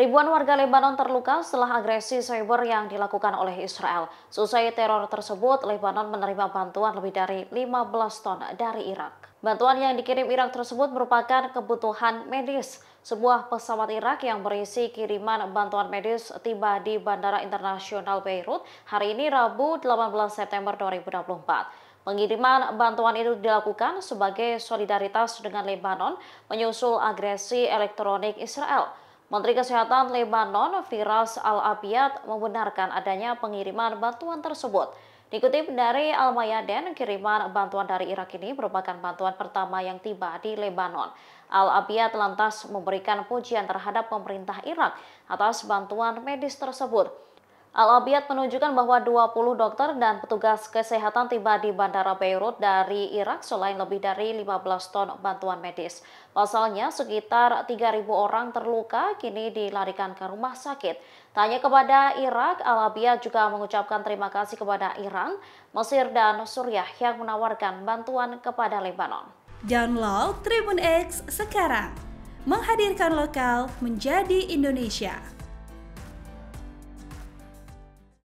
Ribuan warga Lebanon terluka setelah agresi cyber yang dilakukan oleh Israel. Selesai teror tersebut, Lebanon menerima bantuan lebih dari 15 ton dari Irak. Bantuan yang dikirim Irak tersebut merupakan kebutuhan medis. Sebuah pesawat Irak yang berisi kiriman bantuan medis tiba di Bandara Internasional Beirut hari ini Rabu 18 September 2024. Pengiriman bantuan itu dilakukan sebagai solidaritas dengan Lebanon menyusul agresi elektronik Israel. Menteri Kesehatan Lebanon Firas al abiyat membenarkan adanya pengiriman bantuan tersebut. Dikutip dari Al-Mayaden, kiriman bantuan dari Irak ini merupakan bantuan pertama yang tiba di Lebanon. al abiyat lantas memberikan pujian terhadap pemerintah Irak atas bantuan medis tersebut al abiad menunjukkan bahwa 20 dokter dan petugas kesehatan tiba di Bandara Beirut dari Irak selain lebih dari 15 ton bantuan medis. Pasalnya sekitar 3.000 orang terluka kini dilarikan ke rumah sakit. Tanya kepada Irak, al abiad juga mengucapkan terima kasih kepada Iran, Mesir dan Suriah yang menawarkan bantuan kepada Lebanon. Download Tribun X sekarang. Menghadirkan lokal menjadi Indonesia.